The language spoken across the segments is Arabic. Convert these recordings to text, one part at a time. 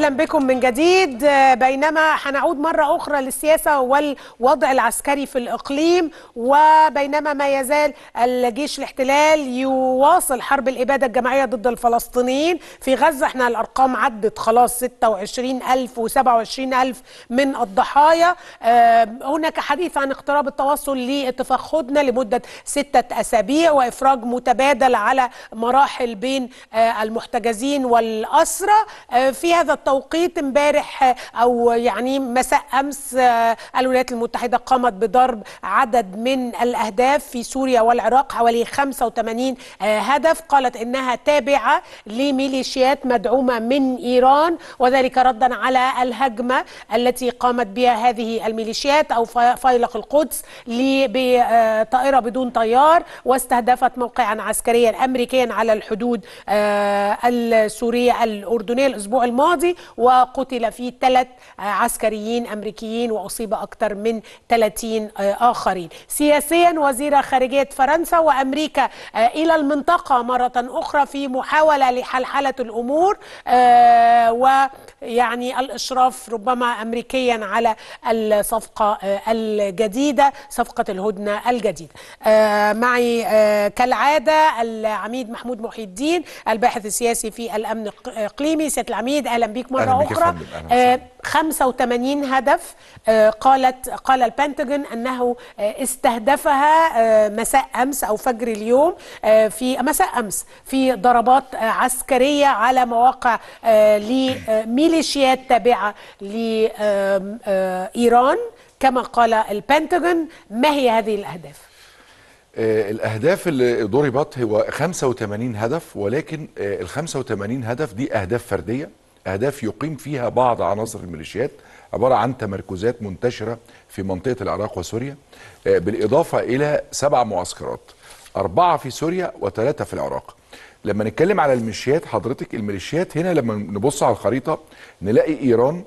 اهلا بكم من جديد بينما حنعود مره اخرى للسياسه والوضع العسكري في الاقليم وبينما ما يزال الجيش الاحتلال يواصل حرب الاباده الجماعيه ضد الفلسطينيين في غزه احنا الارقام عدت خلاص 26000 و27000 من الضحايا هناك حديث عن اقتراب التوصل لاتفاق هدنه لمده سته اسابيع وافراج متبادل على مراحل بين آه، المحتجزين والاسرى آه، في هذا التوصل توقيت امبارح او يعني مساء امس آه، الولايات المتحده قامت بضرب عدد من الاهداف في سوريا والعراق حوالي 85 آه، هدف قالت انها تابعه لميليشيات مدعومه من ايران وذلك ردا على الهجمه التي قامت بها هذه الميليشيات او فيلق القدس بطائره آه، بدون طيار واستهدفت موقعا عسكريا امريكيا على الحدود السوريه الاردنيه الاسبوع الماضي وقتل فيه ثلاث عسكريين أمريكيين وأصيب أكثر من 30 آخرين سياسيا وزير خارجية فرنسا وأمريكا آه، إلى المنطقة مرة أخرى في محاولة لحلحلة الأمور آه، ويعني الإشراف ربما أمريكيا على الصفقة آه، الجديدة صفقة الهدنة الجديدة معي كالعادة العميد محمود محي الدين الباحث السياسي في الأمن الإقليمي سيد العميد أهلا بك بيك مرة أخرى آه 85 هدف آه قالت قال البنتاجون أنه آه استهدفها آه مساء أمس أو فجر اليوم آه في مساء أمس في ضربات آه عسكرية على مواقع آه لميليشيات تابعة لإيران آه، كما قال البنتاجون ما هي هذه الأهداف؟ آه، الاهداف اللي ضربت هو 85 هدف ولكن آه، ال 85 هدف دي اهداف فرديه أهداف يقيم فيها بعض عناصر الميليشيات عبارة عن تمركزات منتشرة في منطقة العراق وسوريا آه، بالإضافة إلى سبع معسكرات أربعة في سوريا وثلاثة في العراق لما نتكلم على الميليشيات حضرتك الميليشيات هنا لما نبص على الخريطة نلاقي إيران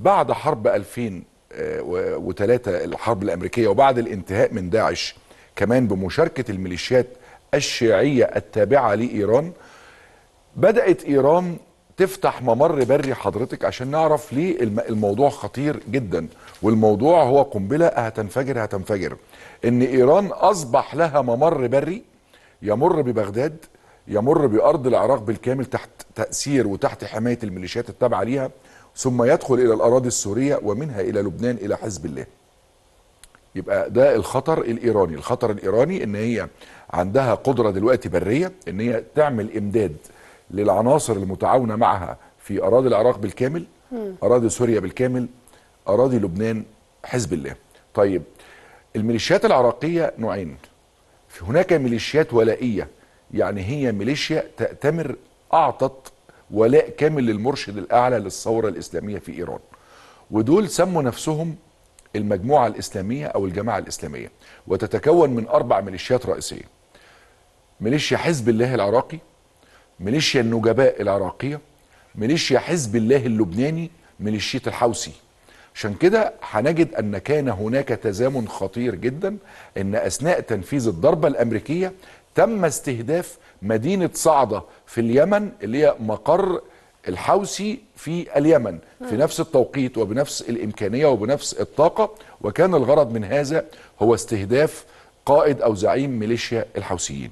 بعد حرب 2003 آه، الحرب الأمريكية وبعد الانتهاء من داعش كمان بمشاركة الميليشيات الشيعية التابعة لإيران بدأت إيران تفتح ممر بري حضرتك عشان نعرف ليه الموضوع خطير جدا والموضوع هو قنبله هتنفجر هتنفجر ان ايران اصبح لها ممر بري يمر ببغداد يمر بارض العراق بالكامل تحت تاثير وتحت حمايه الميليشيات التابعه ليها ثم يدخل الى الاراضي السوريه ومنها الى لبنان الى حزب الله يبقى ده الخطر الايراني الخطر الايراني ان هي عندها قدره دلوقتي بريه ان هي تعمل امداد للعناصر المتعاونه معها في اراضي العراق بالكامل اراضي سوريا بالكامل اراضي لبنان حزب الله طيب الميليشيات العراقيه نوعين هناك ميليشيات ولائيه يعني هي ميليشيا تأتمر أعطت ولاء كامل للمرشد الأعلى للثورة الإسلامية في إيران ودول سموا نفسهم المجموعة الإسلامية أو الجماعة الإسلامية وتتكون من أربع ميليشيات رئيسية ميليشيا حزب الله العراقي ميليشيا النجباء العراقيه ميليشيا حزب الله اللبناني ميليشية الحوثي عشان كده هنجد ان كان هناك تزامن خطير جدا ان اثناء تنفيذ الضربه الامريكيه تم استهداف مدينه صعده في اليمن اللي هي مقر الحوثي في اليمن في نفس التوقيت وبنفس الامكانيه وبنفس الطاقه وكان الغرض من هذا هو استهداف قائد او زعيم ميليشيا الحوثيين.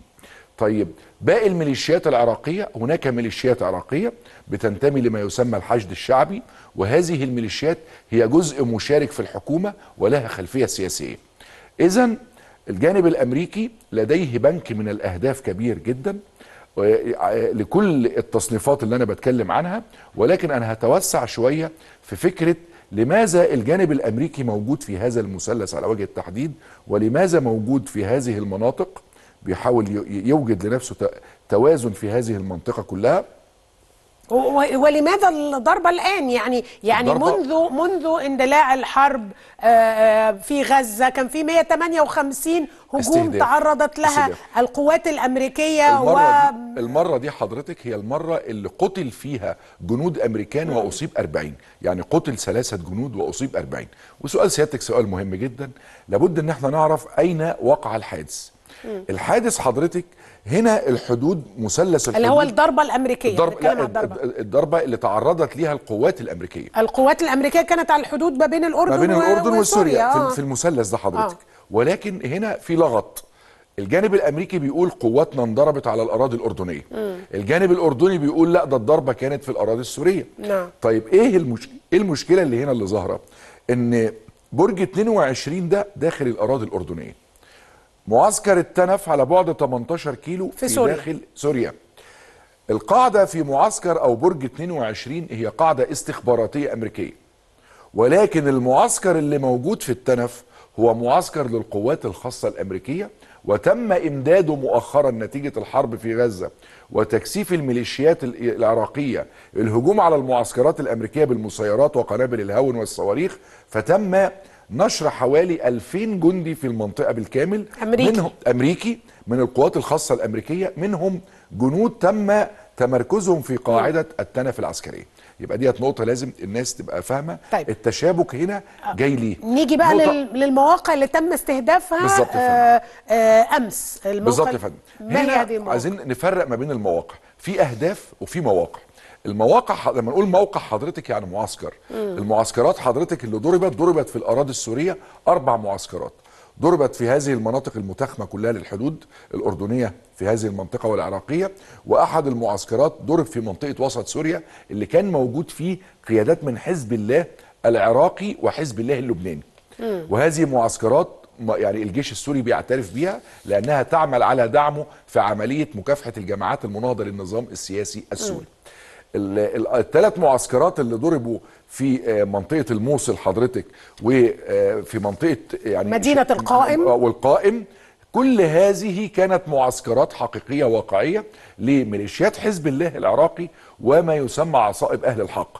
طيب باقي الميليشيات العراقية هناك ميليشيات عراقية بتنتمي لما يسمى الحشد الشعبي وهذه الميليشيات هي جزء مشارك في الحكومة ولها خلفية سياسية إذا الجانب الأمريكي لديه بنك من الأهداف كبير جدا آه، آه، لكل التصنيفات اللي أنا بتكلم عنها ولكن أنا هتوسع شوية في فكرة لماذا الجانب الأمريكي موجود في هذا المثلث على وجه التحديد ولماذا موجود في هذه المناطق بيحاول يوجد لنفسه توازن في هذه المنطقه كلها ولماذا الضربة الآن يعني يعني منذ منذ اندلاع الحرب آه، آه، في غزة كان في 158 هجوم استهداف. تعرضت لها استهداف. القوات الأمريكية المرة, و... دي المرة دي حضرتك هي المرة اللي قتل فيها جنود أمريكان وأصيب 40 يعني قتل ثلاثة جنود وأصيب 40 وسؤال سيادتك سؤال مهم جدا لابد أن احنا نعرف أين وقع الحادث الحادث حضرتك هنا الحدود مثلث الحدود اللي هو الضربه الامريكيه الضرب لا الضربه الضربه اللي تعرضت ليها القوات الامريكيه القوات الامريكيه كانت على الحدود ما بين الاردن ما بين الاردن وسوريا آه. في المثلث ده حضرتك آه. ولكن هنا في لغط الجانب الامريكي بيقول قواتنا انضربت على الاراضي الاردنيه مم. الجانب الاردني بيقول لا ده الضربه كانت في الاراضي السوريه نعم. طيب ايه المش... ايه المشكله اللي هنا اللي ظاهره ان برج 22 ده داخل الاراضي الاردنيه معسكر التنف على بعد 18 كيلو في, في سوريا. داخل سوريا القاعدة في معسكر أو برج 22 هي قاعدة استخباراتية أمريكية ولكن المعسكر اللي موجود في التنف هو معسكر للقوات الخاصة الأمريكية وتم إمداده مؤخرا نتيجة الحرب في غزة وتكثيف الميليشيات العراقية الهجوم على المعسكرات الأمريكية بالمسيرات وقنابل الهون والصواريخ فتم نشر حوالي 2000 جندي في المنطقه بالكامل أمريكي. منهم امريكي من القوات الخاصه الامريكيه منهم جنود تم تمركزهم في قاعده التنف العسكريه يبقى ديت نقطه لازم الناس تبقى فاهمه طيب. التشابك هنا جاي ليه نيجي بقى نقطة... للمواقع اللي تم استهدافها بالظبط آه آه امس الموقع بالظبط يا فندم هنا عايزين نفرق ما بين المواقع في اهداف وفي مواقع المواقع لما نقول موقع حضرتك يعني معسكر مم. المعسكرات حضرتك اللي ضربت ضربت في الاراضي السوريه اربع معسكرات ضربت في هذه المناطق المتاخمه كلها للحدود الاردنيه في هذه المنطقه والعراقيه واحد المعسكرات ضرب في منطقه وسط سوريا اللي كان موجود فيه قيادات من حزب الله العراقي وحزب الله اللبناني مم. وهذه معسكرات يعني الجيش السوري بيعترف بيها لانها تعمل على دعمه في عمليه مكافحه الجماعات المناهضه للنظام السياسي السوري الثلاث معسكرات اللي ضربوا في آه، منطقه الموصل حضرتك وفي آه، منطقه يعني مدينه القائم آه، والقائم كل هذه كانت معسكرات حقيقيه واقعيه لميليشيات حزب الله العراقي وما يسمى عصائب اهل الحق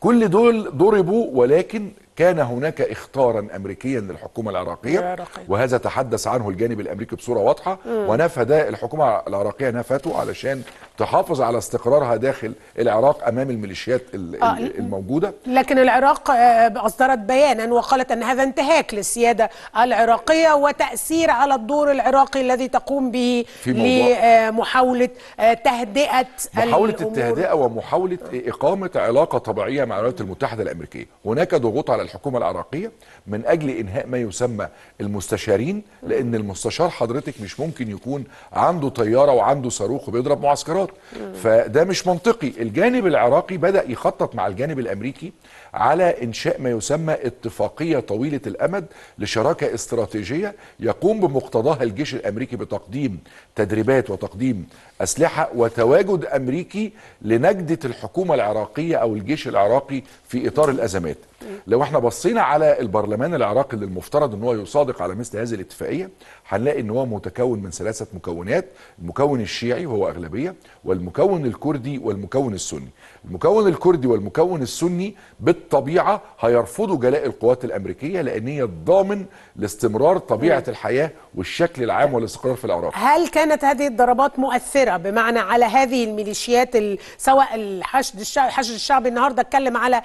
كل دول ضربوا ولكن كان هناك اختارا امريكيا للحكومه العراقيه وهذا تحدث عنه الجانب الامريكي بصوره واضحه ونفى ده الحكومه العراقيه نفته علشان تحافظ على استقرارها داخل العراق امام الميليشيات آه، الموجوده لكن العراق آه، اصدرت بيانا وقالت ان هذا انتهاك للسياده العراقيه وتاثير على الدور العراقي الذي تقوم به لمحاوله آه، تهدئه محاوله التهدئه ومحاوله اقامه علاقه طبيعيه مع الولايات المتحده الامريكيه هناك ضغوط على على الحكومه العراقيه من اجل انهاء ما يسمى المستشارين لان المستشار حضرتك مش ممكن يكون عنده طياره وعنده صاروخ وبيضرب معسكرات فده مش منطقي الجانب العراقي بدا يخطط مع الجانب الامريكي على انشاء ما يسمى اتفاقيه طويله الامد لشراكه استراتيجيه يقوم بمقتضاها الجيش الامريكي بتقديم تدريبات وتقديم اسلحه وتواجد امريكي لنجده الحكومه العراقيه او الجيش العراقي في اطار الازمات لو احنا بصينا على البرلمان العراقي اللي المفترض ان هو يصادق على مثل هذه الاتفاقيه هنلاقي ان هو متكون من ثلاثه مكونات المكون الشيعي وهو اغلبيه والمكون الكردي والمكون السني المكون الكردي والمكون السني بالطبيعه هيرفضوا جلاء القوات الامريكيه لان هي الضامن لاستمرار طبيعه الحياه والشكل العام والاستقرار في العراق. هل كانت هذه الضربات مؤثره بمعنى على هذه الميليشيات سواء الحشد الشعبي الحشد الشعبي النهارده اتكلم على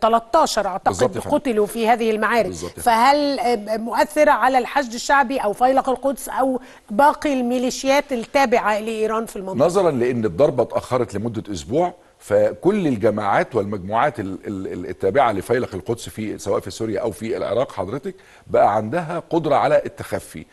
13 آه، اعتقد قتلوا في هذه المعارك فهل آه، مؤثره على الحشد الشعبي او فيلق القدس او باقي الميليشيات التابعه لايران في المنطقه؟ نظرا لان الضربه اتاخرت لمده اسبوع فكل الجماعات والمجموعات التابعه لفيلق القدس في سواء في سوريا او في العراق حضرتك بقى عندها قدره على التخفي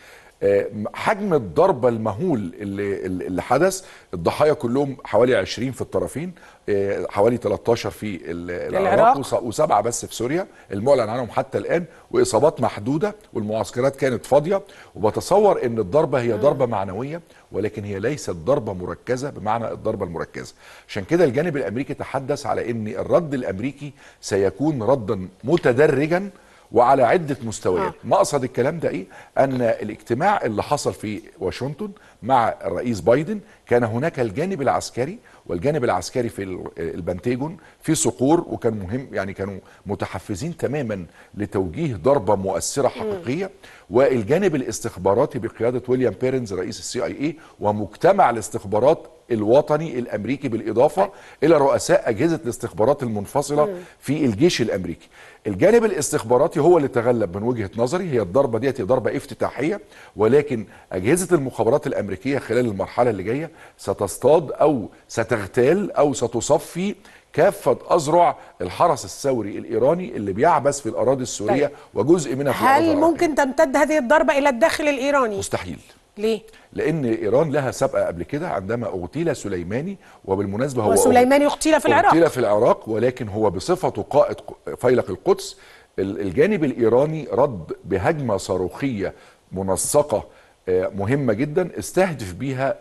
آه، حجم الضربة المهول اللي, اللي حدث الضحايا كلهم حوالي 20 في الطرفين آه، حوالي 13 في العراق وسبعة بس في سوريا المعلن عنهم حتى الآن وإصابات محدودة والمعسكرات كانت فاضية وبتصور أن الضربة هي ضربة معنوية ولكن هي ليست ضربة مركزة بمعنى الضربة المركزة عشان كده الجانب الأمريكي تحدث على أن الرد الأمريكي سيكون ردا متدرجا وعلى عده مستويات آه. مقصد الكلام ده ايه ان الاجتماع اللي حصل في واشنطن مع الرئيس بايدن كان هناك الجانب العسكري والجانب العسكري في البنتاجون في صقور وكان مهم يعني كانوا متحفزين تماما لتوجيه ضربه مؤثره حقيقيه م. والجانب الاستخباراتي بقياده ويليام بيرنز رئيس السي اي اي ومجتمع الاستخبارات الوطني الامريكي بالاضافه الى رؤساء اجهزه الاستخبارات المنفصله في الجيش الامريكي. الجانب الاستخباراتي هو اللي تغلب من وجهه نظري هي الضربه ديت ضربه افتتاحيه ولكن اجهزه المخابرات الامريكيه خلال المرحله اللي جايه ستصطاد او ستغتال او ستصفي كافة أذرع الحرس الثوري الإيراني اللي بيعبث في الأراضي السورية طيب. وجزء منها في هل ممكن تمتد هذه الضربة إلى الداخل الإيراني؟ مستحيل ليه؟ لأن إيران لها سابقة قبل كده عندما اغتيل سليماني وبالمناسبة هو سليماني اغتيل في العراق اغتيل في العراق ولكن هو بصفته قائد فيلق القدس الجانب الإيراني رد بهجمة صاروخية منسقة آه، مهمة جدا استهدف بيها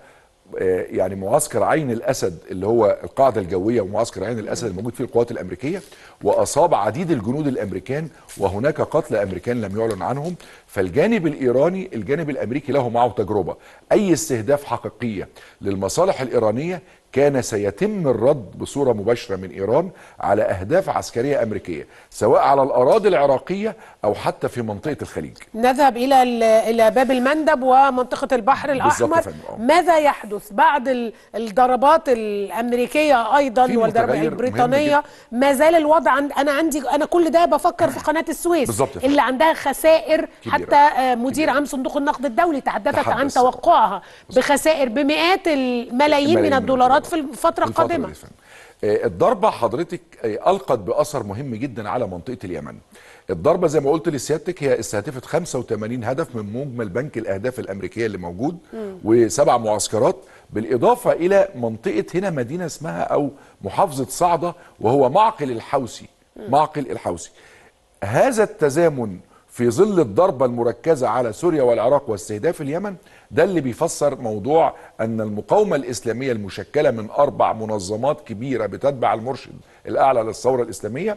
آه، يعني معسكر عين الاسد اللي هو القاعده الجويه ومعسكر عين الاسد الموجود فيه القوات الامريكيه واصاب عديد الجنود الامريكان وهناك قتلى امريكان لم يعلن عنهم فالجانب الايراني الجانب الامريكي له معه تجربه اي استهداف حقيقيه للمصالح الايرانيه كان سيتم الرد بصورة مباشرة من إيران على أهداف عسكرية أمريكية سواء على الأراضي العراقية أو حتى في منطقة الخليج نذهب إلى إلى باب المندب ومنطقة البحر الأحمر آه. ماذا يحدث بعد الضربات الأمريكية أيضا والضربات البريطانية ما زال الوضع عند أنا عندي أنا كل ده بفكر في قناة السويس اللي عندها خسائر كبيرة. حتى آه، مدير كبيرة. عام صندوق النقد الدولي تحدثت عن توقعها بخسائر بمئات الملايين من الدولارات في الفتره القادمه آه، الضربه حضرتك آه، القت باثر مهم جدا على منطقه اليمن الضربه زي ما قلت لسيادتك هي استهدفت 85 هدف من مجمل بنك الاهداف الامريكيه اللي موجود مم. وسبع معسكرات بالاضافه الى منطقه هنا مدينه اسمها او محافظه صعده وهو معقل الحوسي معقل الحوسي هذا التزامن في ظل الضربة المركزة على سوريا والعراق واستهداف اليمن ده اللي بيفسر موضوع أن المقاومة الإسلامية المشكلة من أربع منظمات كبيرة بتتبع المرشد الأعلى للثورة الإسلامية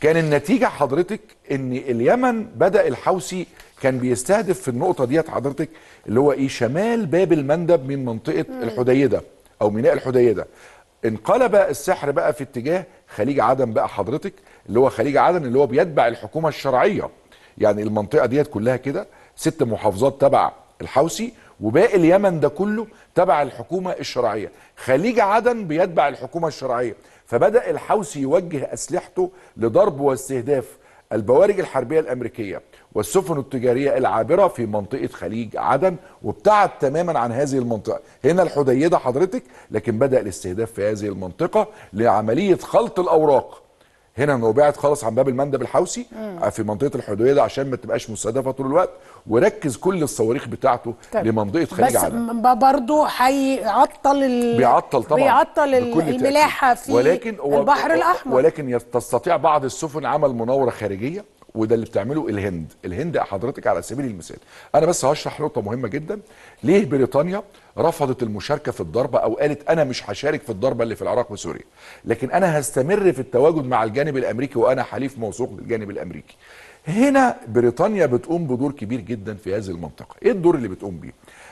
كان النتيجة حضرتك أن اليمن بدأ الحوثي كان بيستهدف في النقطة ديت حضرتك اللي هو إيه شمال باب المندب من منطقة الحديدة أو ميناء الحديدة انقلب السحر بقى في اتجاه خليج عدن بقى حضرتك اللي هو خليج عدن اللي هو بيتبع الحكومة الشرعية يعني المنطقه ديت كلها كده ست محافظات تبع الحوسي وباقي اليمن ده كله تبع الحكومه الشرعيه خليج عدن بيتبع الحكومه الشرعيه فبدا الحوسي يوجه اسلحته لضرب واستهداف البوارج الحربيه الامريكيه والسفن التجاريه العابره في منطقه خليج عدن وابتعد تماما عن هذه المنطقه هنا الحديده حضرتك لكن بدا الاستهداف في هذه المنطقه لعمليه خلط الاوراق هنا هو بعد خالص عن باب المندب الحوسي مم. في منطقه الحدوديه ده عشان ما تبقاش مستهدفه طول الوقت وركز كل الصواريخ بتاعته طيب. لمنطقه خليج عدن بس برضه هيعطل ال... بيعطل طبعا بيعطل الملاحه في ولكن البحر الاحمر ولكن تستطيع بعض السفن عمل مناوره خارجيه وده اللي بتعمله الهند الهند حضرتك على سبيل المثال انا بس هشرح نقطه مهمه جدا ليه بريطانيا رفضت المشاركه في الضربه او قالت انا مش هشارك في الضربه اللي في العراق وسوريا لكن انا هستمر في التواجد مع الجانب الامريكي وانا حليف موثوق للجانب الامريكي هنا بريطانيا بتقوم بدور كبير جدا في هذه المنطقه ايه الدور اللي بتقوم بيه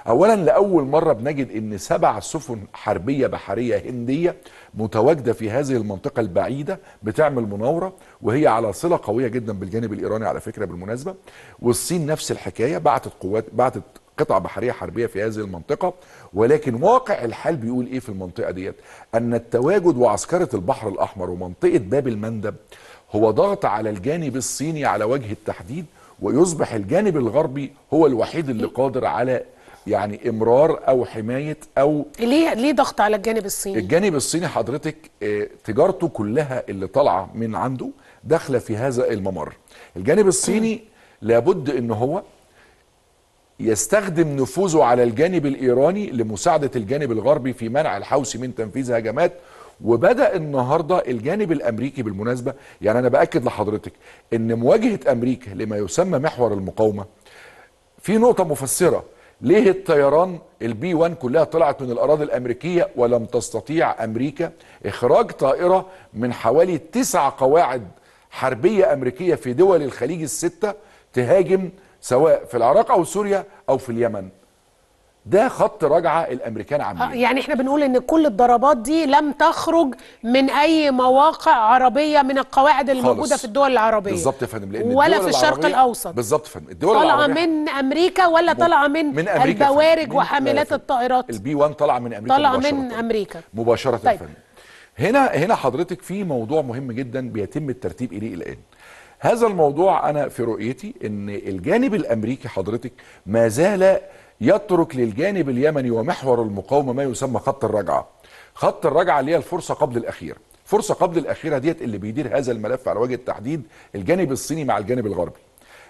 اولا لاول مره بنجد ان سبع سفن حربيه بحريه هنديه متواجده في هذه المنطقه البعيده بتعمل مناوره وهي على صله قويه جدا بالجانب الايراني على فكره بالمناسبه والصين نفس الحكايه بعتت قوات بعتت قطع بحريه حربيه في هذه المنطقه ولكن واقع الحال بيقول ايه في المنطقه ديت ان التواجد وعسكره البحر الاحمر ومنطقه باب المندب هو ضغط على الجانب الصيني على وجه التحديد ويصبح الجانب الغربي هو الوحيد اللي إيه؟ قادر على يعني امرار او حمايه او ليه ليه ضغط على الجانب الصيني؟ الجانب الصيني حضرتك آه، تجارته كلها اللي طالعه من عنده داخله في هذا الممر. الجانب الصيني لابد ان هو يستخدم نفوذه على الجانب الايراني لمساعده الجانب الغربي في منع الحوثي من تنفيذ هجمات وبدا النهارده الجانب الامريكي بالمناسبه يعني انا باكد لحضرتك ان مواجهه امريكا لما يسمى محور المقاومه في نقطه مفسره ليه الطيران البي 1 كلها طلعت من الاراضي الامريكيه ولم تستطيع امريكا اخراج طائره من حوالي تسع قواعد حربيه امريكيه في دول الخليج السته تهاجم سواء في العراق او سوريا او في اليمن ده خط رجعه الامريكان آه، عاملينه يعني احنا بنقول ان كل الضربات دي لم تخرج من اي مواقع عربيه من القواعد الموجوده في الدول العربيه بالظبط يا فندم لان ولا في الشرق الاوسط بالظبط يا فندم الدول طالعه من امريكا ولا طالعه من, من أمريكا البوارج وحاملات الطائرات البي 1 طالعه من امريكا طالعه من امريكا مباشره طيب. فندم هنا هنا حضرتك في موضوع مهم جدا بيتم الترتيب اليه الان هذا الموضوع انا في رؤيتي ان الجانب الامريكي حضرتك ما زال يترك للجانب اليمني ومحور المقاومه ما يسمى خط الرجعه. خط الرجعه اللي هي الفرصه قبل الاخيره. فرصه قبل الاخيره ديت اللي بيدير هذا الملف على وجه التحديد الجانب الصيني مع الجانب الغربي.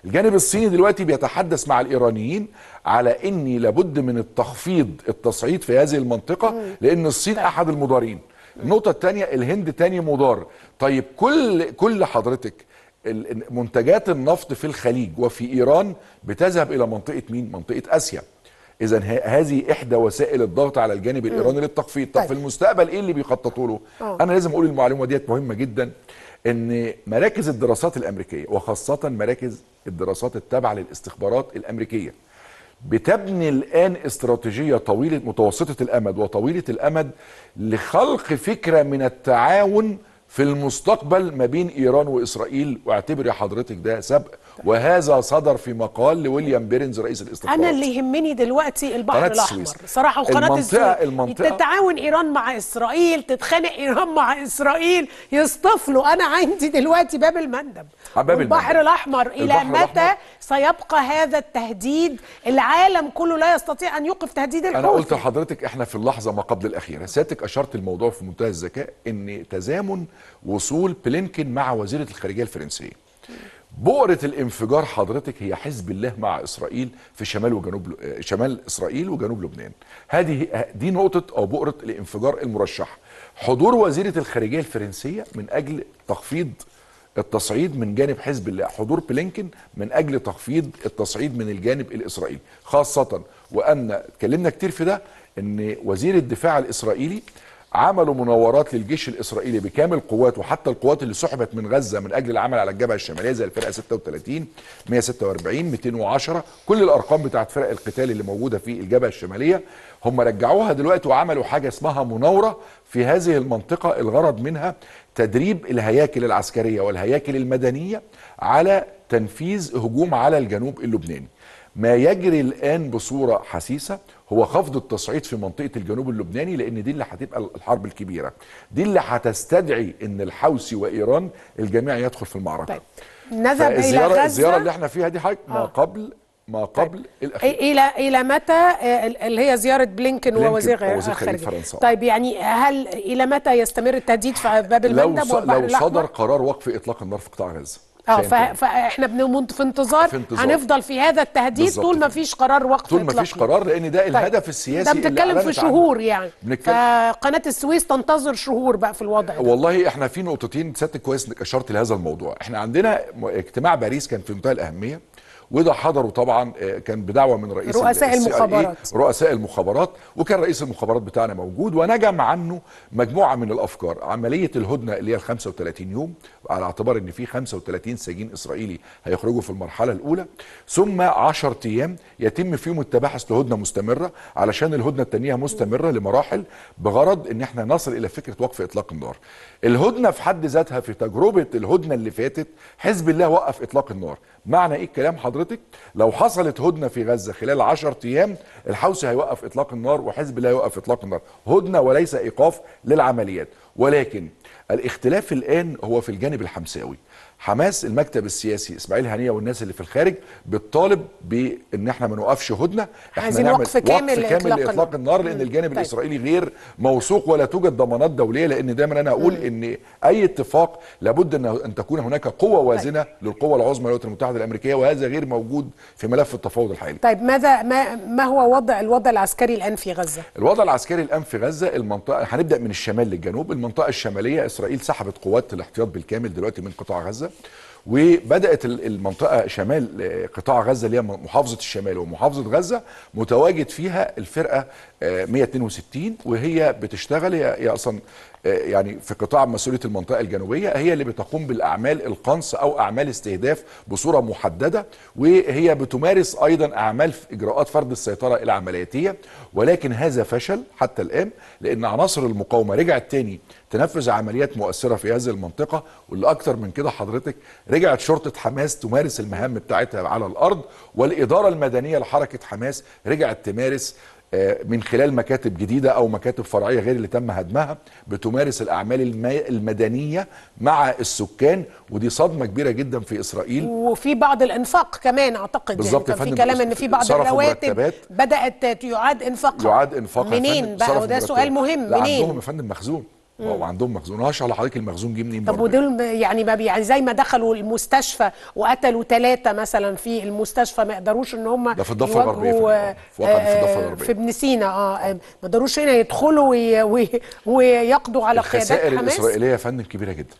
الجانب الصيني دلوقتي بيتحدث مع الايرانيين على اني لابد من التخفيض التصعيد في هذه المنطقه لان الصين طيب. احد المضارين. النقطه الثانيه الهند تاني مضار. طيب كل كل حضرتك منتجات النفط في الخليج وفي ايران بتذهب الى منطقه مين؟ منطقه اسيا. اذا هذه احدى وسائل الضغط على الجانب الايراني للتخفيض طب في طيب. المستقبل ايه اللي بيخططوا له آه. انا لازم اقول المعلومه ديت مهمه جدا ان مراكز الدراسات الامريكيه وخاصه مراكز الدراسات التابعه للاستخبارات الامريكيه بتبني الان استراتيجيه طويله متوسطه الامد وطويله الامد لخلق فكره من التعاون في المستقبل ما بين ايران واسرائيل واعتبر يا حضرتك ده سبق وهذا صدر في مقال لويليام بيرنز رئيس الاستخبارات انا اللي يهمني دلوقتي البحر الاحمر صراحه وقناه المنطقه المنطقه تتعاون ايران مع اسرائيل تتخانق ايران مع اسرائيل يصطفلوا انا عندي دلوقتي باب المندب آه، باب البحر الاحمر الى البحر متى الأحمر. سيبقى هذا التهديد العالم كله لا يستطيع ان يوقف تهديد الحوثي انا قلت لحضرتك احنا في اللحظه ما قبل الاخيره سيادتك اشرت الموضوع في منتهى الذكاء ان تزامن وصول بلينكن مع وزيره الخارجيه الفرنسيه بؤرة الانفجار حضرتك هي حزب الله مع إسرائيل في شمال وجنوب آه، شمال إسرائيل وجنوب لبنان هذه آه، دي نقطة أو بؤرة الانفجار المرشحة حضور وزيرة الخارجية الفرنسية من أجل تخفيض التصعيد من جانب حزب الله حضور بلينكن من أجل تخفيض التصعيد من الجانب الإسرائيلي خاصة وأن اتكلمنا كتير في ده أن وزير الدفاع الإسرائيلي عملوا مناورات للجيش الاسرائيلي بكامل قواته حتى القوات اللي سحبت من غزه من اجل العمل على الجبهه الشماليه زي الفرقه 36 146 210 كل الارقام بتاعت فرق القتال اللي موجوده في الجبهه الشماليه هم رجعوها دلوقتي وعملوا حاجه اسمها مناوره في هذه المنطقه الغرض منها تدريب الهياكل العسكريه والهياكل المدنيه على تنفيذ هجوم على الجنوب اللبناني ما يجري الان بصوره حسيسه هو خفض التصعيد في منطقه الجنوب اللبناني لان دي اللي هتبقى الحرب الكبيره دي اللي هتستدعي ان الحوثي وايران الجميع يدخل في المعركه طيب. نذهب الى غزه الزياره اللي احنا فيها دي حاجه ما آه. قبل ما طيب. قبل طيب. الاخير إيه، الى الى متى آه، اللي هي زياره بلينكن, بلينكن ووزير خارجيه فرنسا طيب يعني هل الى متى يستمر التهديد في باب المندب لو, لو صدر قرار وقف اطلاق النار في قطاع غزه اه فاحنا في انتظار, في انتظار هنفضل في هذا التهديد طول ما فيش قرار وقف طول ما فيش قرار لان ده طيب، الهدف طيب. السياسي ده بنتكلم في شهور عنه. يعني بنتكلم فقناه السويس تنتظر شهور بقى في الوضع ده. والله احنا في نقطتين سيادتك كويس انك اشرت لهذا الموضوع احنا عندنا اجتماع باريس كان في منتهى الاهميه وده حضروا طبعا آه، كان بدعوه من رئيس رؤساء إيه، المخابرات رؤساء المخابرات وكان رئيس المخابرات بتاعنا موجود ونجم عنه مجموعه من الافكار عمليه الهدنه اللي هي ال 35 يوم على اعتبار ان في 35 سجين اسرائيلي هيخرجوا في المرحله الاولى ثم 10 ايام يتم فيهم التباحث لهدنه مستمره علشان الهدنه الثانيه مستمره لمراحل بغرض ان احنا نصل الى فكره وقف اطلاق النار. الهدنه في حد ذاتها في تجربه الهدنه اللي فاتت حزب الله وقف اطلاق النار، معنى ايه الكلام حضرتك حضرتك لو حصلت هدنه في غزه خلال 10 ايام الحوثي هيوقف اطلاق النار وحزب الله هيوقف اطلاق النار هدنه وليس ايقاف للعمليات ولكن الاختلاف الان هو في الجانب الحمساوي حماس المكتب السياسي اسماعيل هنيه والناس اللي في الخارج بتطالب بان احنا ما نوقفش هدنه احنا عايزين وقف كامل, وقف كامل لاطلاق النار لان الجانب طيب. الاسرائيلي غير موثوق ولا توجد ضمانات دوليه لان دايما انا اقول مم. ان اي اتفاق لابد ان ان تكون هناك قوه طيب. وازنه طيب. للقوه العظمى للولايات المتحده الامريكيه وهذا غير موجود في ملف التفاوض الحالي طيب ماذا ما, ما هو وضع الوضع العسكري الان في غزه الوضع العسكري الان في غزه المنطقه هنبدا من الشمال للجنوب المنطقه الشماليه اسرائيل سحبت قوات الاحتياط بالكامل دلوقتي من قطاع غزه وبدات المنطقه شمال آه، قطاع غزه اللي هي محافظه الشمال ومحافظه غزه متواجد فيها الفرقه 162 آه، وهي بتشتغل هي اصلا آه، يعني في قطاع مسؤوليه المنطقه الجنوبيه هي اللي بتقوم بالاعمال القنص او اعمال استهداف بصوره محدده وهي بتمارس ايضا اعمال في اجراءات فرض السيطره العملياتيه ولكن هذا فشل حتى الان لان عناصر المقاومه رجعت تاني تنفذ عمليات مؤثره في هذه المنطقه واللي من كده حضرتك رجعت شرطه حماس تمارس المهام بتاعتها على الارض والاداره المدنيه لحركه حماس رجعت تمارس آه، من خلال مكاتب جديدة أو مكاتب فرعية غير اللي تم هدمها بتمارس الأعمال المدنية مع السكان ودي صدمة كبيرة جدا في إسرائيل وفي بعض الإنفاق كمان أعتقد يعني بالظبط يعني كان في كلام إن في بعض الرواتب بدأت يعاد إنفاقها يعاد إنفاقها منين بقى وده سؤال مهم منين عندهم يا فندم مخزون وعندهم مخزون هاش على حضرتك المخزون جه منين طب ودول يعني ما يعني زي ما دخلوا المستشفى وقتلوا ثلاثه مثلا في المستشفى ما يقدروش ان هم ده في الضفه الغربيه في, في, الضفه آه، الغربيه في ابن سينا اه, آه، ما قدروش هنا يدخلوا ويقضوا على قيادات حماس الخسائر الاسرائيليه يا فندم كبيره جدا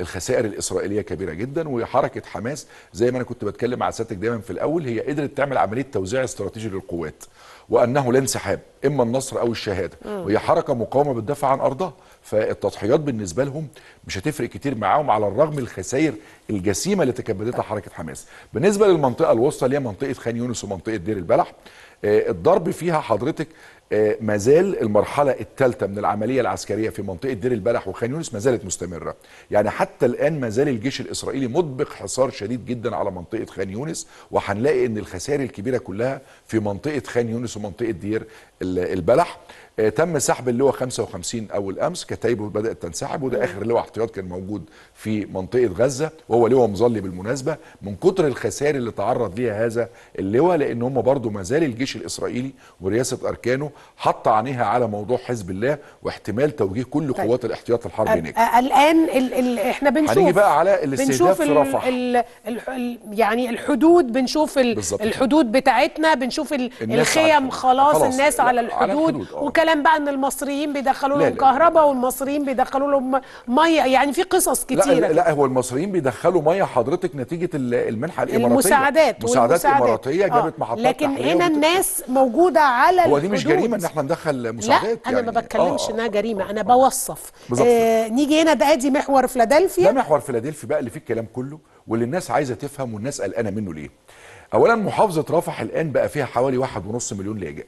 الخسائر الاسرائيليه كبيره جدا وحركه حماس زي ما انا كنت بتكلم مع سيادتك دايما في الاول هي قدرت تعمل عمليه توزيع استراتيجي للقوات وانه لا انسحاب اما النصر او الشهاده وهي حركه مقاومه بتدافع عن ارضها فالتضحيات بالنسبه لهم مش هتفرق كتير معاهم على الرغم الخسائر الجسيمه اللي تكبدتها حركه حماس بالنسبه للمنطقه الوسطى اللي هي منطقه خان يونس ومنطقه دير البلح آه، الضرب فيها حضرتك آه، ما زال المرحلة الثالثة من العملية العسكرية في منطقة دير البلح وخان يونس ما زالت مستمرة يعني حتى الآن ما زال الجيش الإسرائيلي مطبق حصار شديد جدا على منطقة خان يونس وهنلاقي أن الخسائر الكبيرة كلها في منطقة خان يونس ومنطقة دير البلح آه، تم سحب اللواء 55 اول امس كتايبه بدات تنسحب وده اخر لواء احتياط كان موجود في منطقه غزه وهو لواء مظلي بالمناسبه من كتر الخسائر اللي تعرض ليها هذا اللواء لان هم برضه ما زال الجيش الاسرائيلي ورئاسه اركانه حط عينيها على موضوع حزب الله واحتمال توجيه كل طيب. قوات الاحتياط الحرب هناك الان الـ الـ احنا بنشوف هنيجي بقى على الاستهداف في رفح الـ الـ الـ يعني الحدود بنشوف الحدود بتاعتنا بنشوف الخيم خلاص, خلاص الناس على الحدود, الحدود. اه. وكلام بقى ان المصريين بيدخلوا لهم كهرباء والمصريين بيدخلوا لهم ميه يعني في قصص كتيره لا, لا هو المصريين بيدخلوا ميه حضرتك نتيجه المنحه الاماراتيه المساعدات مساعدات اماراتيه جابت آه. محطات لكن هنا الناس موجوده على هو دي مش جريمه جريمه ان احنا ندخل مساعدات لا يعني انا ما يعني، بتكلمش آه. انها جريمه انا بوصف آه نيجي هنا ده ادي محور فيلادلفيا ده محور فيلادلفيا بقى اللي فيه الكلام كله واللي الناس عايزه تفهم والناس قلقانه منه ليه اولا محافظه رفح الان بقى فيها حوالي واحد ونص مليون لاجئ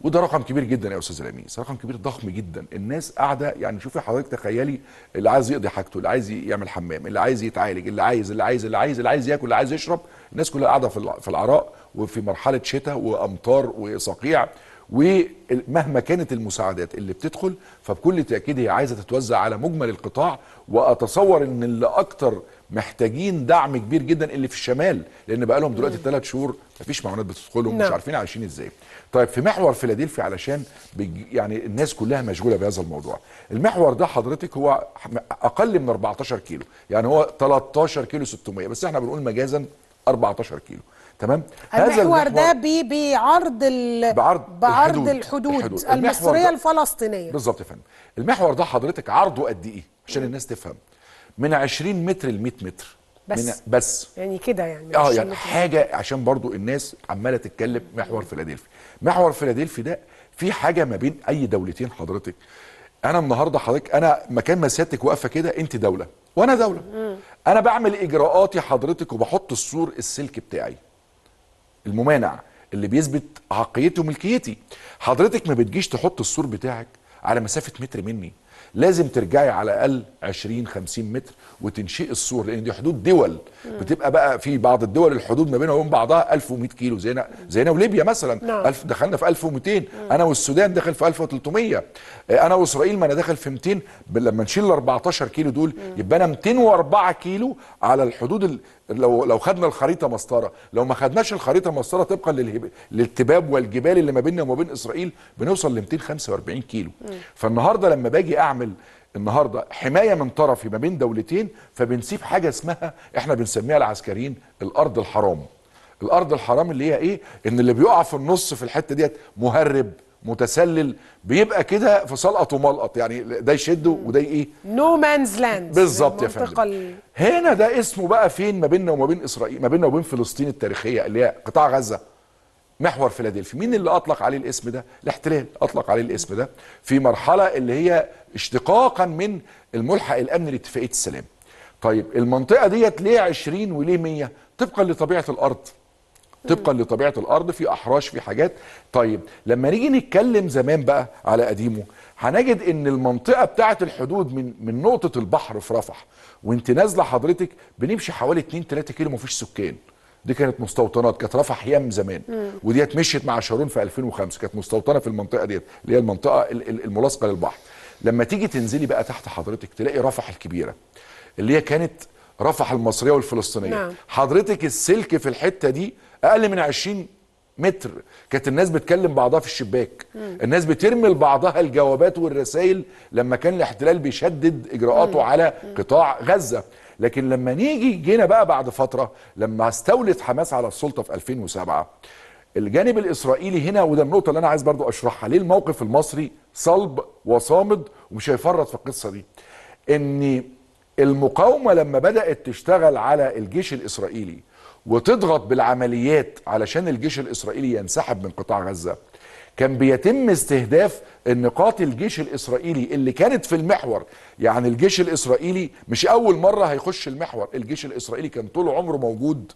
وده رقم كبير جدا يا استاذ لميس رقم كبير ضخم جدا الناس قاعده يعني شوفي حضرتك تخيلي اللي عايز يقضي حاجته اللي عايز يعمل حمام اللي عايز يتعالج اللي عايز اللي عايز اللي عايز اللي عايز ياكل اللي عايز يشرب الناس كلها قاعده في العراء وفي مرحله شتاء وامطار وصقيع ومهما كانت المساعدات اللي بتدخل فبكل تاكيد هي عايزه تتوزع على مجمل القطاع واتصور ان اللي اكتر محتاجين دعم كبير جدا اللي في الشمال لان بقى لهم دلوقتي ثلاث شهور مفيش معونات بتدخلهم مش نعم. عارفين عايشين ازاي طيب في محور فيلادلفيا علشان يعني الناس كلها مشغوله بهذا الموضوع المحور ده حضرتك هو اقل من 14 كيلو يعني هو 13 كيلو 600 بس احنا بنقول مجازا 14 كيلو تمام المحور ده بي بعرض ال... بعرض, بعرض الحدود, الحدود, الحدود. المصريه الفلسطينيه بالظبط يا فندم المحور ده حضرتك عرضه قد ايه عشان الناس تفهم من 20 متر ل 100 متر بس بس يعني كده يعني اه يعني حاجه عشان برضو الناس عماله تتكلم محور فيلادلفي محور فيلادلفي ده في حاجه ما بين اي دولتين حضرتك انا النهارده حضرتك انا مكان ما سيادتك واقفه كده انت دوله وانا دوله انا بعمل اجراءاتي حضرتك وبحط السور السلك بتاعي الممانع اللي بيثبت عقيتي وملكيتي حضرتك ما بتجيش تحط السور بتاعك على مسافه متر مني لازم ترجعي على الاقل 20 50 متر وتنشئ السور لان دي حدود دول بتبقى بقى في بعض الدول الحدود ما بينها وبين بعضها 1100 كيلو زينا زينا وليبيا مثلا نعم. ألف دخلنا في 1200 انا والسودان داخل في 1300 آه، انا واسرائيل ما انا داخل في 200 لما نشيل ال 14 كيلو دول يبقى انا 204 كيلو على الحدود لو لو خدنا الخريطه مسطره لو ما خدناش الخريطه مسطره طبقا للتباب والجبال اللي ما بيننا وما بين اسرائيل بنوصل ل 245 كيلو م. فالنهارده لما باجي اعمل النهارده حمايه من طرفي ما بين دولتين فبنسيب حاجه اسمها احنا بنسميها العسكريين الارض الحرام الارض الحرام اللي هي ايه ان اللي بيقع في النص في الحته ديت مهرب متسلل بيبقى كده في سلقط وملقط يعني ده يشده وده ايه نو مانز لاند بالظبط يا فندم هنا ده اسمه بقى فين ما بيننا وما بين اسرائيل ما بيننا وبين فلسطين التاريخيه اللي هي قطاع غزه محور فيلادلفيا مين اللي اطلق عليه الاسم ده الاحتلال اطلق عليه الاسم ده في مرحله اللي هي اشتقاقا من الملحق الامني لاتفاقيه السلام طيب المنطقه ديت ليه 20 وليه 100 طبقا لطبيعه الارض طبقا لطبيعه الارض في احراش في حاجات طيب لما نيجي نتكلم زمان بقى على قديمه هنجد ان المنطقه بتاعه الحدود من من نقطه البحر في رفح وانت نازله حضرتك بنمشي حوالي 2 3 كيلو مفيش سكان دي كانت مستوطنات كانت رفح يام زمان وديت مشيت مع شارون في 2005 كانت مستوطنه في المنطقه ديت اللي هي المنطقه الملاصقه للبحر لما تيجي تنزلي بقى تحت حضرتك تلاقي رفح الكبيره اللي هي كانت رفح المصريه والفلسطينيه نعم. حضرتك السلك في الحته دي اقل من 20 متر كانت الناس بتكلم بعضها في الشباك مم. الناس بترمي لبعضها الجوابات والرسائل لما كان الاحتلال بيشدد اجراءاته مم. على مم. قطاع غزه لكن لما نيجي جينا بقى بعد فتره لما استولت حماس على السلطه في 2007 الجانب الاسرائيلي هنا وده النقطه اللي انا عايز برضو اشرحها ليه الموقف المصري صلب وصامد ومش هيفرط في القصه دي ان المقاومه لما بدات تشتغل على الجيش الاسرائيلي وتضغط بالعمليات علشان الجيش الاسرائيلي ينسحب من قطاع غزه كان بيتم استهداف النقاط الجيش الاسرائيلي اللي كانت في المحور يعني الجيش الاسرائيلي مش اول مره هيخش المحور الجيش الاسرائيلي كان طول عمره موجود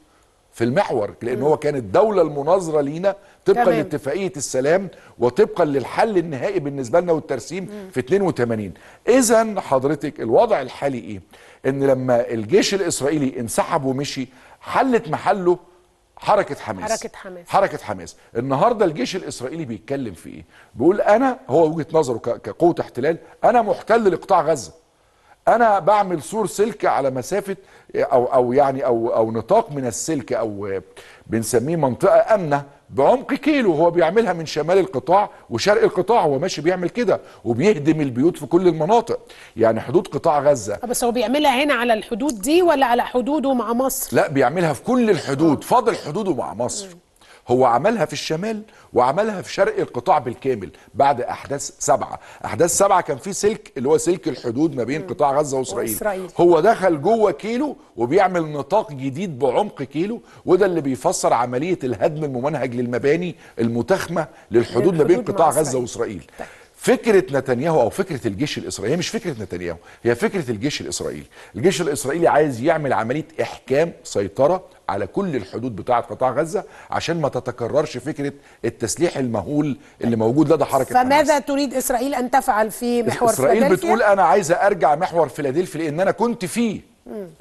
في المحور لان هو كان الدوله المناظره لينا طبقا لاتفاقيه السلام وطبقا للحل النهائي بالنسبه لنا والترسيم مم. في 82 اذا حضرتك الوضع الحالي ايه ان لما الجيش الاسرائيلي انسحب ومشي حلت محله حركه حماس حركه حماس حركه حماس النهارده الجيش الاسرائيلي بيتكلم في ايه بيقول انا هو وجهه نظره كقوه احتلال انا محتل لقطاع غزه انا بعمل سور سلك على مسافه او او يعني او او نطاق من السلك او بنسميه منطقه امنه بعمق كيلو هو بيعملها من شمال القطاع وشرق القطاع هو ماشي بيعمل كده وبيهدم البيوت في كل المناطق يعني حدود قطاع غزه آه، بس هو بيعملها هنا على الحدود دي ولا على حدوده مع مصر لا بيعملها في كل الحدود فاضل حدوده مع مصر هو عملها في الشمال وعملها في شرق القطاع بالكامل بعد احداث سبعه احداث سبعه كان في سلك اللي هو سلك الحدود ما بين قطاع غزه واسرائيل هو دخل جوه كيلو وبيعمل نطاق جديد بعمق كيلو وده اللي بيفسر عمليه الهدم الممنهج للمباني المتاخمه للحدود ما بين قطاع غزه واسرائيل طيب. فكره نتنياهو او فكره الجيش الاسرائيلي مش فكره نتنياهو هي فكره الجيش الاسرائيلي الجيش الاسرائيلي عايز يعمل عمليه احكام سيطره على كل الحدود بتاعه قطاع غزه عشان ما تتكررش فكره التسليح المهول اللي موجود لدى حركه فماذا حماس. تريد اسرائيل ان تفعل في محور اسرائيل فيلادلفيا؟ بتقول انا عايزه ارجع محور فيلادلفيا لان انا كنت فيه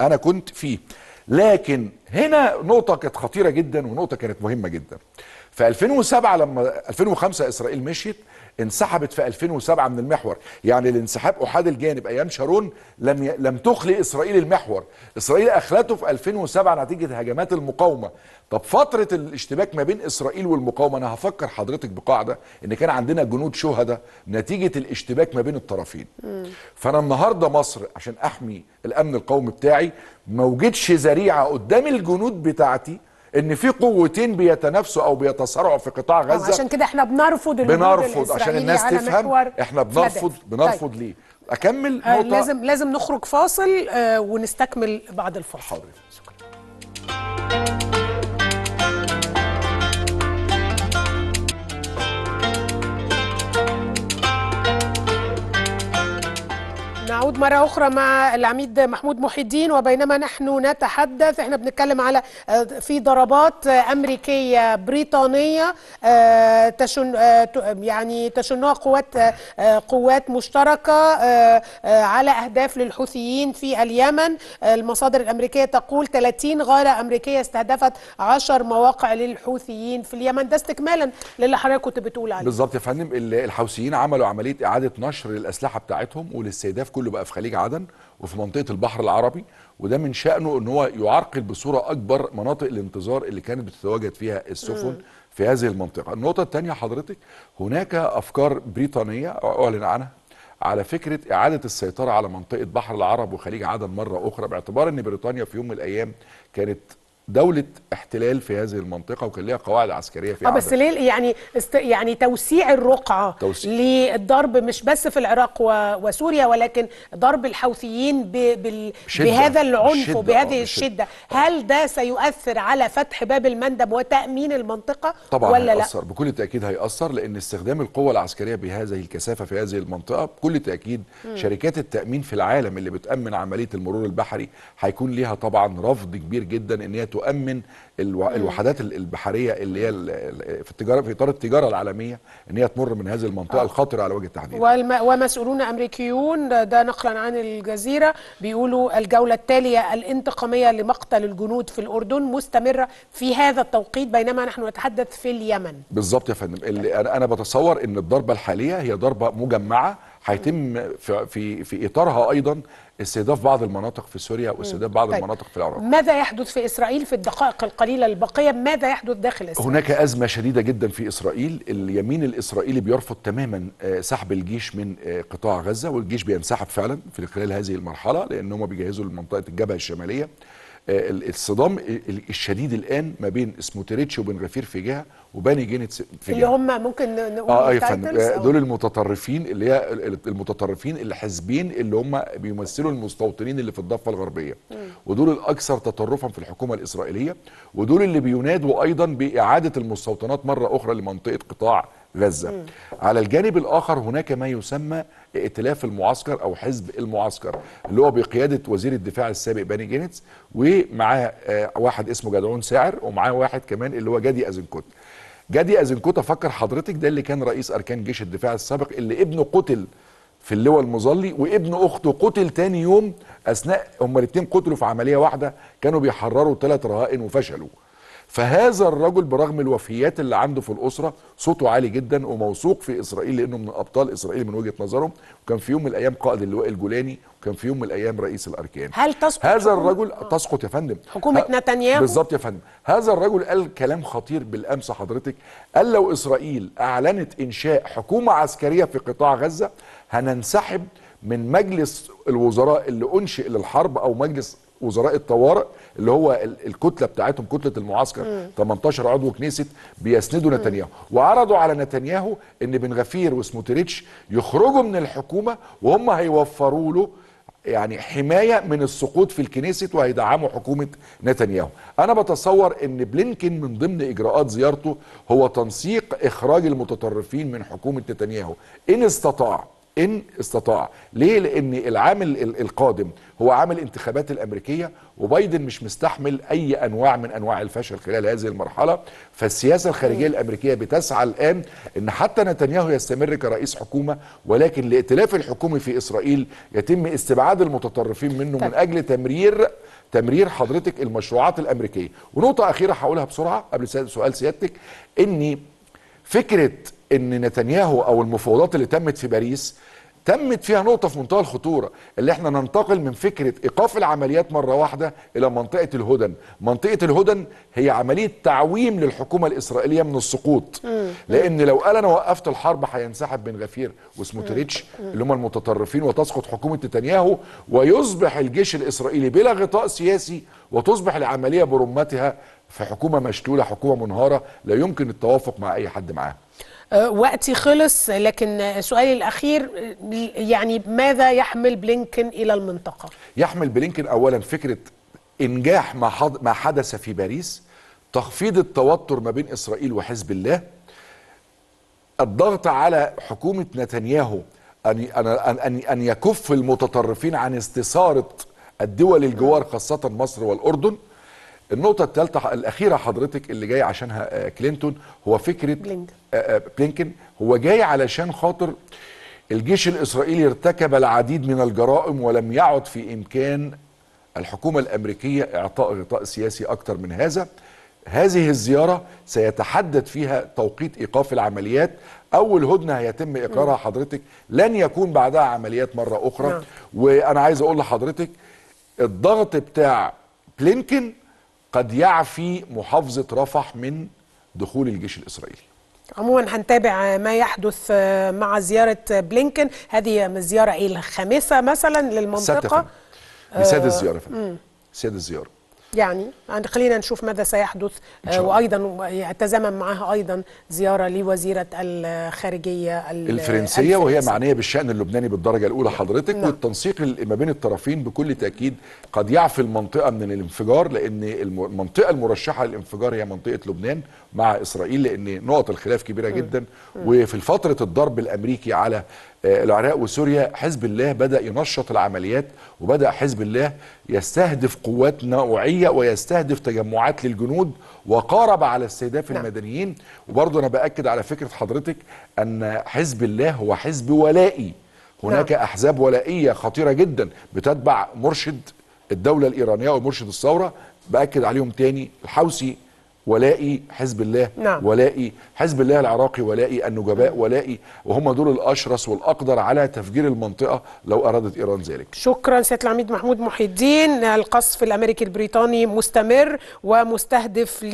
انا كنت فيه لكن هنا نقطه كانت خطيره جدا ونقطه كانت مهمه جدا في 2007 لما 2005 اسرائيل مشيت انسحبت في 2007 من المحور يعني الانسحاب احاد الجانب ايام شارون لم ي... لم تخلي اسرائيل المحور اسرائيل اخلته في 2007 نتيجه هجمات المقاومه طب فتره الاشتباك ما بين اسرائيل والمقاومه انا هفكر حضرتك بقاعده ان كان عندنا جنود شهداء نتيجه الاشتباك ما بين الطرفين م. فانا النهارده مصر عشان احمي الامن القومي بتاعي ما وجدش ذريعه قدام الجنود بتاعتي ان في قوتين بيتنافسوا او بيتصارعوا في قطاع آه، غزه عشان كده احنا بنرفض بنرفض عشان الناس تفهم احنا بنرفض طيب. بنرفض ليه اكمل آه نقطة. لازم لازم نخرج فاصل آه ونستكمل بعد الفاصل حاضر شكرا نعود مرة أخرى مع العميد محمود محي الدين وبينما نحن نتحدث احنا بنتكلم على آه، في ضربات آه، أمريكية بريطانية آه، تشن يعني تشنها قوات قوات مشتركة على أهداف للحوثيين في اليمن المصادر الأمريكية تقول 30 غارة أمريكية استهدفت 10 مواقع للحوثيين في اليمن ده استكمالا للي حضرتك كنت بتقول عليه بالظبط يا فندم الحوثيين عملوا عملية إعادة نشر للأسلحة بتاعتهم وللاستهداف كل كله بقى في خليج عدن وفي منطقه البحر العربي وده من شانه ان هو يعرقل بصوره اكبر مناطق الانتظار اللي كانت بتتواجد فيها السفن في هذه المنطقه. النقطه الثانيه حضرتك هناك افكار بريطانيه اعلن عنها على فكره اعاده السيطره على منطقه بحر العرب وخليج عدن مره اخرى باعتبار ان بريطانيا في يوم من الايام كانت دوله احتلال في هذه المنطقه وكان ليها قواعد عسكريه فيها آه، بس ليه يعني است يعني توسيع الرقعه توسيع. للضرب مش بس في العراق و... وسوريا ولكن ضرب الحوثيين ب... بال... شدة. بهذا العنف شدة. وبهذه آه. الشده طبعا. هل ده سيؤثر على فتح باب المندب وتامين المنطقه طبعا ولا هيأثر. لا بكل تاكيد هيأثر لان استخدام القوه العسكريه بهذه الكثافه في هذه المنطقه بكل تاكيد م. شركات التامين في العالم اللي بتامن عمليه المرور البحري هيكون ليها طبعا رفض كبير جدا ان هي تؤمن الوحدات البحريه اللي هي في التجاره في اطار التجاره العالميه ان هي تمر من هذه المنطقه آه. الخطره على وجه التحديد ومسؤولون امريكيون ده نقلا عن الجزيره بيقولوا الجوله التاليه الانتقاميه لمقتل الجنود في الاردن مستمره في هذا التوقيت بينما نحن نتحدث في اليمن بالظبط يا فندم انا بتصور ان الضربه الحاليه هي ضربه مجمعه هيتم في في في اطارها ايضا استهداف بعض المناطق في سوريا واستهداف بعض طيب. المناطق في العراق ماذا يحدث في اسرائيل في الدقائق القليله الباقيه ماذا يحدث داخل اسرائيل هناك ازمه شديده جدا في اسرائيل اليمين الاسرائيلي بيرفض تماما آه، سحب الجيش من آه، قطاع غزه والجيش بينسحب فعلا في خلال هذه المرحله لان هم بيجهزوا لمنطقه الجبهه الشماليه آه، الصدام الشديد الان ما بين سموتريتش وبن غفير في جهه وباني جينتس في جهه اللي هم ممكن نقول اه أيوة، فندم آه، دول المتطرفين اللي هي المتطرفين الحزبين اللي هم بيمثلوا المستوطنين اللي في الضفه الغربيه م. ودول الاكثر تطرفا في الحكومه الاسرائيليه ودول اللي بينادوا ايضا باعاده المستوطنات مره اخرى لمنطقه قطاع غزه م. على الجانب الاخر هناك ما يسمى ائتلاف المعسكر او حزب المعسكر اللي هو بقياده وزير الدفاع السابق باني جينيتس ومعاه آه، واحد اسمه جدعون ساعر ومعاه واحد كمان اللي هو جدي ازنكوت جدي ازنكوت افكر حضرتك ده اللي كان رئيس اركان جيش الدفاع السابق اللي ابنه قتل في اللواء المظلي وابن اخته قتل تاني يوم اثناء هما الاثنين قتلوا في عمليه واحده كانوا بيحرروا ثلاث رهائن وفشلوا فهذا الرجل برغم الوفيات اللي عنده في الاسره صوته عالي جدا وموثوق في اسرائيل لانه من ابطال اسرائيل من وجهه نظرهم وكان في يوم من الايام قائد اللواء الجولاني وكان في يوم من الايام رئيس الاركان هل تسقط هذا الرجل تسقط يا فندم حكومه نتنياهو بالظبط يا فندم هذا الرجل قال كلام خطير بالامس حضرتك قال لو اسرائيل اعلنت انشاء حكومه عسكريه في قطاع غزه هننسحب من مجلس الوزراء اللي انشئ للحرب او مجلس وزراء الطوارئ اللي هو الكتله بتاعتهم كتله المعسكر مم. 18 عضو كنيست بيسندوا نتنياهو وعرضوا على نتنياهو ان بن غفير وسموتريتش يخرجوا من الحكومه وهم هيوفروا له يعني حمايه من السقوط في الكنيست وهيدعموا حكومه نتنياهو. انا بتصور ان بلينكن من ضمن اجراءات زيارته هو تنسيق اخراج المتطرفين من حكومه نتنياهو ان استطاع ان استطاع ليه لان العامل القادم هو عامل الانتخابات الامريكيه وبايدن مش مستحمل اي انواع من انواع الفشل خلال هذه المرحله فالسياسه الخارجيه الامريكيه بتسعى الان ان حتى نتنياهو يستمر كرئيس حكومه ولكن الائتلاف الحكومي في اسرائيل يتم استبعاد المتطرفين منه من طيب. اجل تمرير تمرير حضرتك المشروعات الامريكيه ونقطه اخيره هقولها بسرعه قبل سؤال سيادتك ان فكره ان نتنياهو او المفاوضات اللي تمت في باريس تمت فيها نقطه في منتهى الخطوره اللي احنا ننتقل من فكره ايقاف العمليات مره واحده الى منطقه الهدن منطقه الهدن هي عمليه تعويم للحكومه الاسرائيليه من السقوط لان لو قال انا وقفت الحرب هينسحب بن غفير وسموتريتش اللي هم المتطرفين وتسقط حكومه نتنياهو ويصبح الجيش الاسرائيلي بلا غطاء سياسي وتصبح العمليه برمتها في حكومه مشتوله حكومه منهاره لا يمكن التوافق مع اي حد معاها آه، وقتي خلص لكن سؤالي الاخير يعني ماذا يحمل بلينكن الى المنطقه؟ يحمل بلينكن اولا فكره انجاح ما حدث في باريس تخفيض التوتر ما بين اسرائيل وحزب الله الضغط على حكومه نتنياهو ان ان ان يكف المتطرفين عن استثاره الدول الجوار خاصه مصر والاردن النقطه الثالثه الاخيره حضرتك اللي جاي عشانها آه، كلينتون هو فكره بلينكن آه، آه، بلينكن هو جاي علشان خاطر الجيش الاسرائيلي ارتكب العديد من الجرائم ولم يعد في امكان الحكومه الامريكيه اعطاء غطاء سياسي أكثر من هذا هذه الزيارة سيتحدد فيها توقيت إيقاف العمليات أول هدنة هيتم إقرارها حضرتك لن يكون بعدها عمليات مرة أخرى نعم. وأنا عايز أقول لحضرتك الضغط بتاع بلينكن قد يعفي محافظة رفح من دخول الجيش الإسرائيلي عموما هنتابع ما يحدث مع زيارة بلينكن هذه الزيارة الخامسة مثلا للمنطقة سادس آه، زيارة سادس زيارة يعني،, يعني خلينا نشوف ماذا سيحدث آه، وايضا يتزامن معها ايضا زياره لوزيره الخارجيه الفرنسيه, الفرنسية. وهي معنيه بالشان اللبناني بالدرجه الاولى نعم. حضرتك نعم. والتنسيق ما بين الطرفين بكل تاكيد قد يعفي المنطقه من الانفجار لان المنطقه المرشحه للانفجار هي منطقه لبنان مع اسرائيل لان نقط الخلاف كبيره جدا وفي فتره الضرب الامريكي على آه، العراق وسوريا حزب الله بدا ينشط العمليات وبدا حزب الله يستهدف قوات نوعيه ويستهدف تجمعات للجنود وقارب على استهداف نعم. المدنيين وبرضه انا باكد على فكره حضرتك ان حزب الله هو حزب ولائي هناك نعم. احزاب ولائيه خطيره جدا بتتبع مرشد الدوله الايرانيه ومرشد الثوره باكد عليهم تاني الحوثي ولائي حزب الله نعم. ولائي حزب الله العراقي ولائي النجباء ولائي وهم دول الاشرس والاقدر على تفجير المنطقه لو ارادت ايران ذلك شكرا سياده العميد محمود محي الدين القصف الامريكي البريطاني مستمر ومستهدف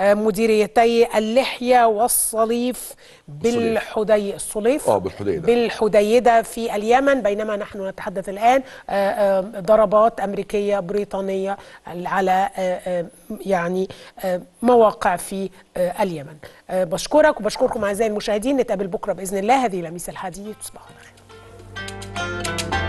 لمديريتي اللحيه والصليف بالحدي الصليف اه بالحديده بالحديده في اليمن بينما نحن نتحدث الان آه، آه، ضربات امريكيه بريطانيه على آه، يعني مواقع في آه، اليمن آه، بشكرك وبشكركم أعزائي المشاهدين نتقابل بكرة بإذن الله هذه لميس الحديث تصبحوا على خير